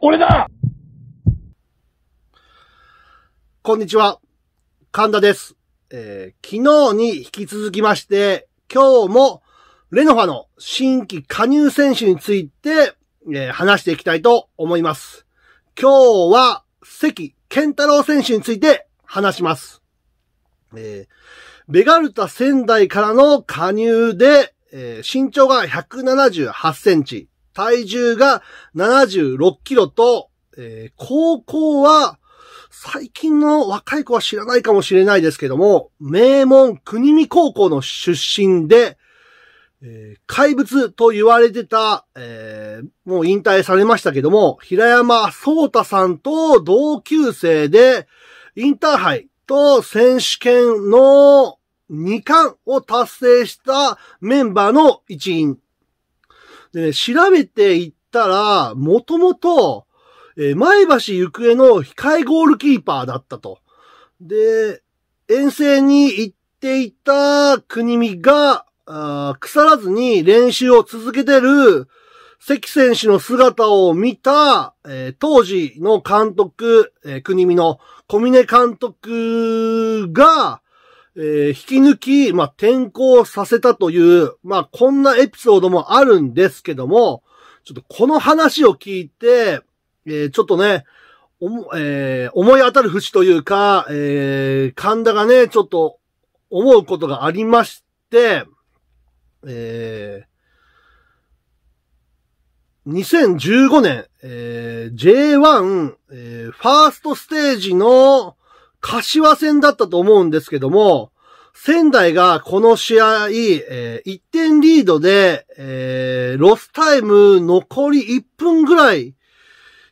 俺だこんにちは。神田です。えー、昨日に引き続きまして、今日もレノファの新規加入選手について、えー、話していきたいと思います。今日は関健太郎選手について話します。えー、ベガルタ仙台からの加入で、えー、身長が178センチ、体重が76キロと、えー、高校は、最近の若い子は知らないかもしれないですけども、名門国見高校の出身で、えー、怪物と言われてた、えー、もう引退されましたけども、平山聡太さんと同級生で、インターハイと選手権の2冠を達成したメンバーの一員でね、調べていったら、もともと、えー、前橋行方の控えゴールキーパーだったと。で、遠征に行っていた国見が、あ腐らずに練習を続けてる関選手の姿を見た、えー、当時の監督、えー、国見の小峰監督が、えー、引き抜き、まあ、転校させたという、まあ、こんなエピソードもあるんですけども、ちょっとこの話を聞いて、えー、ちょっとね、おも、えー、思い当たる節というか、えー、神田がね、ちょっと思うことがありまして、えー、2015年、えー、J1、えー、ファーストステージの、柏戦だったと思うんですけども、仙台がこの試合、えー、1点リードで、えー、ロスタイム残り1分ぐらい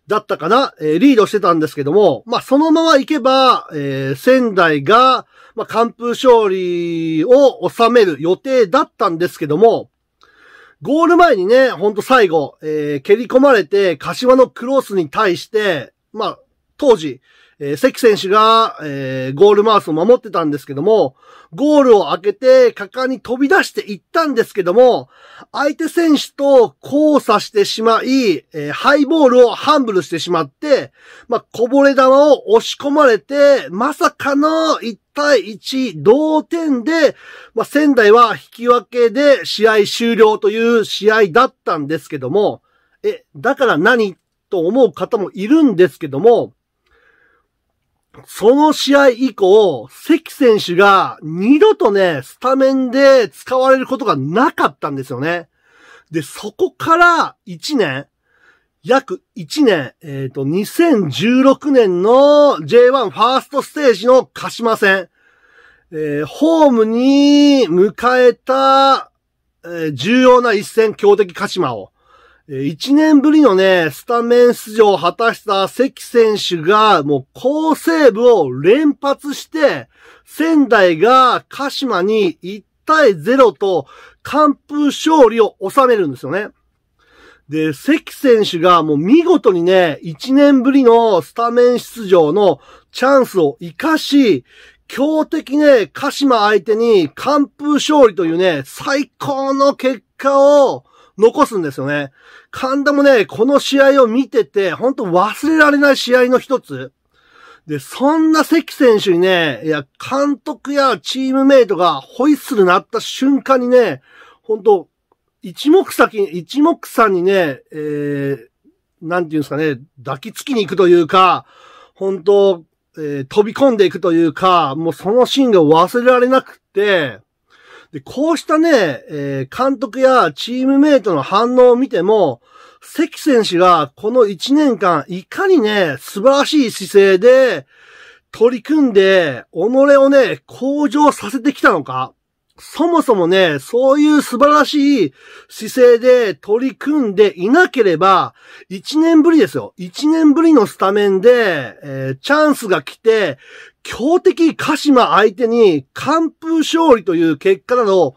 だったかな、えー、リードしてたんですけども、まあ、そのまま行けば、えー、仙台が、まあ、完封勝利を収める予定だったんですけども、ゴール前にね、ほんと最後、えー、蹴り込まれて、柏のクロスに対して、まあ、当時、えー、関選手が、えー、ゴールマウスを守ってたんですけども、ゴールを開けて、果敢に飛び出していったんですけども、相手選手と交差してしまい、えー、ハイボールをハンブルしてしまって、まあ、こぼれ球を押し込まれて、まさかの1対1同点で、まあ、仙台は引き分けで試合終了という試合だったんですけども、え、だから何と思う方もいるんですけども、その試合以降、関選手が二度とね、スタメンで使われることがなかったんですよね。で、そこから1年、約1年、えっ、ー、と、2016年の J1 ファーストステージの鹿島戦、えー、ホームに迎えた、えー、重要な一戦強敵鹿島を、1年ぶりのね、スタメン出場を果たした関選手が、もう好セーブを連発して、仙台が鹿島に1対0と完封勝利を収めるんですよね。で、関選手がもう見事にね、1年ぶりのスタメン出場のチャンスを活かし、強敵ね、鹿島相手に完封勝利というね、最高の結果を残すんですよね。神田もね、この試合を見てて、本当忘れられない試合の一つ。で、そんな関選手にね、いや、監督やチームメイトがホイッスル鳴った瞬間にね、本当一目先、一目散にね、えー、なんていうんですかね、抱きつきに行くというか、本当えー、飛び込んでいくというか、もうそのシーンが忘れられなくて、で、こうしたね、えー、監督やチームメイトの反応を見ても、関選手がこの1年間、いかにね、素晴らしい姿勢で取り組んで、己をね、向上させてきたのか。そもそもね、そういう素晴らしい姿勢で取り組んでいなければ、1年ぶりですよ。1年ぶりのスタメンで、えー、チャンスが来て、強敵鹿島相手に完封勝利という結果など、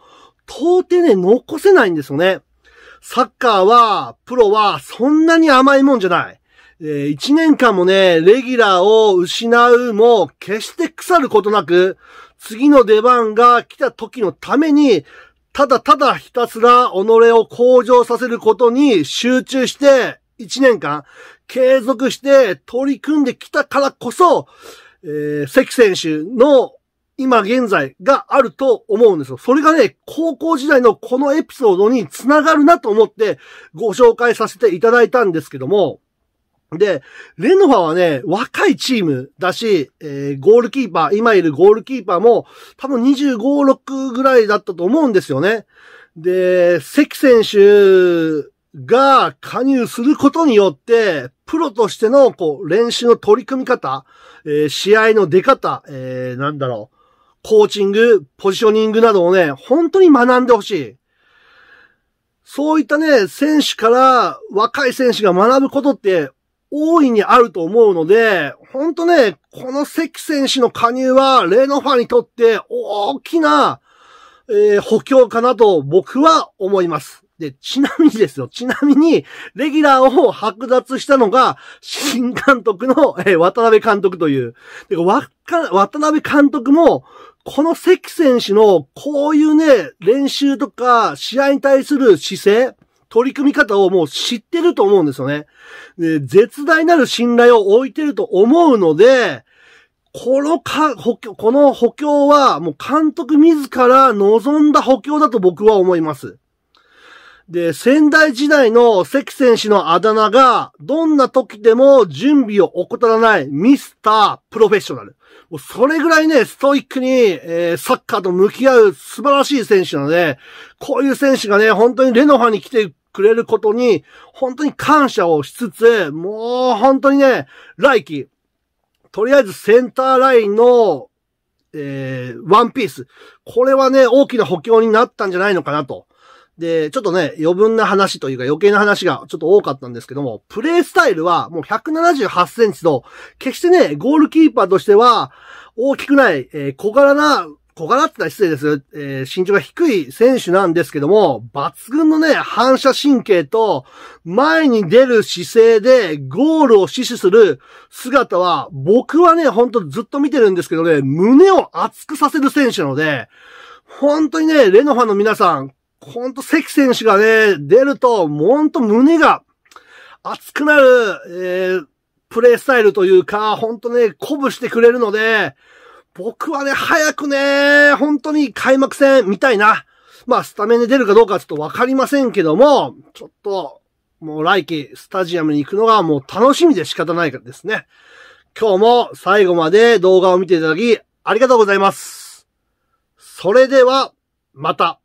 到底ね、残せないんですよね。サッカーは、プロは、そんなに甘いもんじゃない。えー、1年間もね、レギュラーを失うも、決して腐ることなく、次の出番が来た時のために、ただただひたすら己を向上させることに集中して、1年間継続して取り組んできたからこそ、えー、関選手の今現在があると思うんですよ。それがね、高校時代のこのエピソードにつながるなと思ってご紹介させていただいたんですけども、で、レノファはね、若いチームだし、えー、ゴールキーパー、今いるゴールキーパーも、多分25、6ぐらいだったと思うんですよね。で、関選手が加入することによって、プロとしての、こう、練習の取り組み方、えー、試合の出方、えー、なんだろう、コーチング、ポジショニングなどをね、本当に学んでほしい。そういったね、選手から若い選手が学ぶことって大いにあると思うので、ほんとね、この関選手の加入は、レノファにとって大きな、えー、補強かなと僕は思います。で、ちなみにですよ、ちなみに、レギュラーを剥奪したのが、新監督の、えー、渡辺監督という。でわ渡辺監督も、この関選手の、こういうね、練習とか、試合に対する姿勢、取り組み方をもう知ってると思うんですよね。で、絶大なる信頼を置いてると思うので、このか、補強、この補強は、もう監督自ら望んだ補強だと僕は思います。で、仙台時代の関選手のあだ名が、どんな時でも準備を怠らないミスタープロフェッショナル。もうそれぐらいね、ストイックに、えー、サッカーと向き合う素晴らしい選手なので、こういう選手がね、本当にレノファに来てくれることに、本当に感謝をしつつ、もう本当にね、来季、とりあえずセンターラインの、えー、ワンピース。これはね、大きな補強になったんじゃないのかなと。で、ちょっとね、余分な話というか余計な話がちょっと多かったんですけども、プレイスタイルはもう178センチと、決してね、ゴールキーパーとしては大きくない、えー、小柄な小柄ってのは失礼ですえー、身長が低い選手なんですけども、抜群のね、反射神経と、前に出る姿勢でゴールを死守する姿は、僕はね、ほんとずっと見てるんですけどね、胸を熱くさせる選手なので、本当にね、レノファの皆さん、ほんと関選手がね、出ると、ほんと胸が熱くなる、えー、プレイスタイルというか、ほんとね、鼓舞してくれるので、僕はね、早くね、本当に開幕戦見たいな。まあ、スタメンで出るかどうかちょっとわかりませんけども、ちょっと、もう来季、スタジアムに行くのがもう楽しみで仕方ないからですね。今日も最後まで動画を見ていただき、ありがとうございます。それでは、また。